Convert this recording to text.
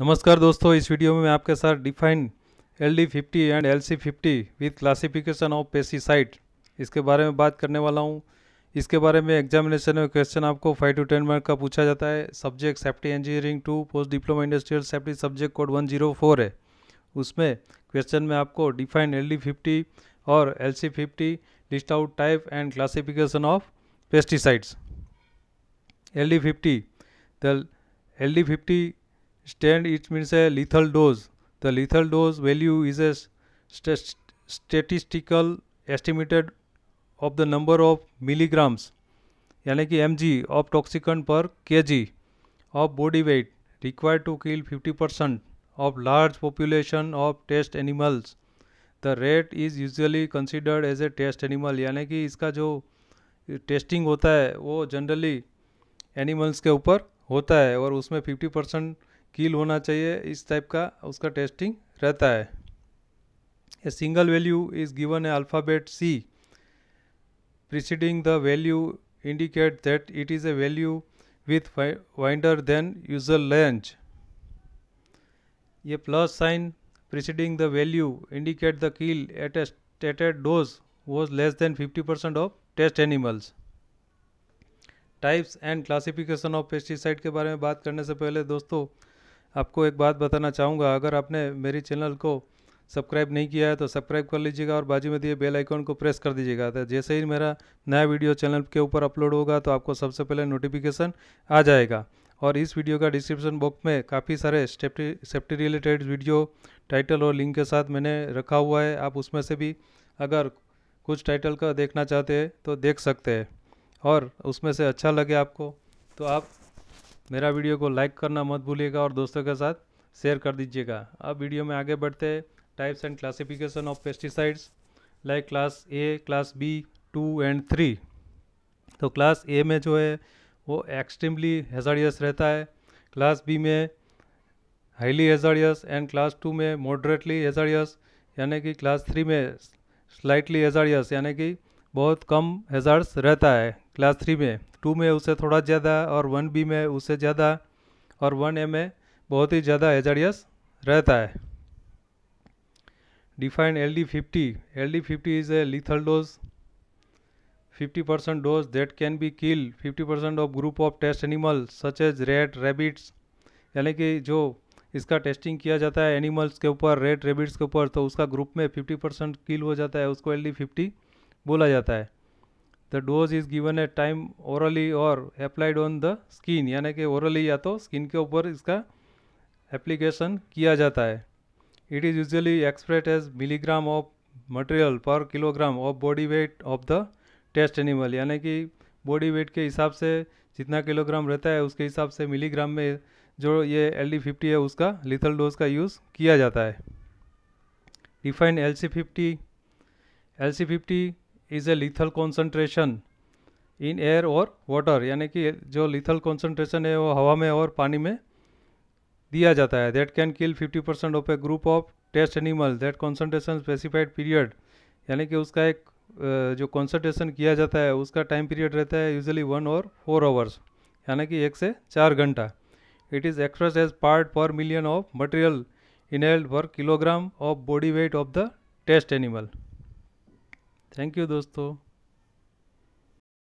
नमस्कार दोस्तों इस वीडियो में मैं आपके साथ define L D fifty and L C fifty with classification of pesticide इसके बारे में बात करने वाला हूँ इसके बारे में एग्जामिनेशन में क्वेश्चन आपको फाइव टू टेन मार्क का पूछा जाता है subject safety engineering two post diploma industrial safety subject code one zero four है उसमें क्वेश्चन में आपको डिफाइन एल डी फिफ्टी और L C fifty list out type and classification of pesticides L D fifty the L D fifty stand it means a lethal dose the lethal dose value is a statistical estimated of the number of milligrams यानी कि M G of toxicant पर के G of body weight require to kill fifty percent of large population of test animals the rat is usually considered as a test animal यानी कि इसका जो testing होता है वो जनरली एनिमल्स के ऊपर होता है और उसमें फिफ्टी परसेंट कील होना चाहिए इस टाइप का उसका टेस्टिंग रहता है a single value is given a alphabet C preceding the value indicate that it is a value with wider than usual length ये plus sign preceding the value indicate the kill at a stated dose was less than fifty percent of test animals types and classification of pesticide के बारे में बात करने से पहले दोस्तों आपको एक बात बताना चाहूँगा अगर आपने मेरी चैनल को सब्सक्राइब नहीं किया है तो सब्सक्राइब कर लीजिएगा और बाजू में दिए बेल आइकॉन को प्रेस कर दीजिएगा तो जैसे ही मेरा नया वीडियो चैनल के ऊपर अपलोड होगा तो आपको सबसे पहले नोटिफिकेशन आ जाएगा और इस वीडियो का डिस्क्रिप्शन बॉक्स में काफ़ी सारे safety safety related video title और लिंक के साथ मैंने रखा हुआ है आप उसमें से भी अगर कुछ टाइटल का देखना चाहते हैं तो देख सकते हैं और उसमें से अच्छा लगे आपको तो आप मेरा वीडियो को लाइक करना मत भूलिएगा और दोस्तों के साथ शेयर कर दीजिएगा अब वीडियो में आगे बढ़ते हैं types and classification of pesticides like class A class B two and three तो क्लास ए में जो है वो एक्सट्रीमली हेजाडियस रहता है क्लास बी में highly hazardous and class two में मॉडरेटली हेजाडियस यानी कि क्लास थ्री में स्लाइटली हेजाडियस यानी कि बहुत कम हेज़ार्ड्स रहता है क्लास थ्री में टू में उससे थोड़ा ज़्यादा और वन बी में उससे ज़्यादा और वन ए में बहुत ही ज़्यादा हेजारियस रहता है define L D fifty L D fifty is a lethal dose fifty percent dose that can be kill fifty percent of group of test animal such as rat rabbits यानी कि जो इसका testing किया जाता है animals के ऊपर red rabbits के ऊपर तो उसका ग्रुप में फिफ्टी परसेंट किल हो जाता है उसको एल डी फिफ्टी बोला जाता है the dose is given a time orally or applied on the skin यानी कि ओरली या तो स्किन के ऊपर इसका एप्लीकेशन किया जाता है it is usually expressed as milligram of material per kilogram of body weight of the test animal यानी कि बॉडी वेट के हिसाब से जितना किलोग्राम रहता है उसके हिसाब से मिलीग्राम में जो ये एल डी फिफ्टी है उसका लिथल डोज का यूज़ किया जाता है define L C fifty L C fifty is a lethal concentration in air or water यानी कि जो लिथल कॉन्सेंट्रेशन है वो हवा में और पानी में दिया जाता है that can kill 50 percent of a group of test animal that concentration specified period यानी कि उसका एक जो कॉन्सेंट्रेशन किया जाता है उसका टाइम पीरियड रहता है usually one or four hours यानी कि एक से चार घंटा it is express as part per million of material inhaled per kilogram of body weight of the test animal thank you दोस्तों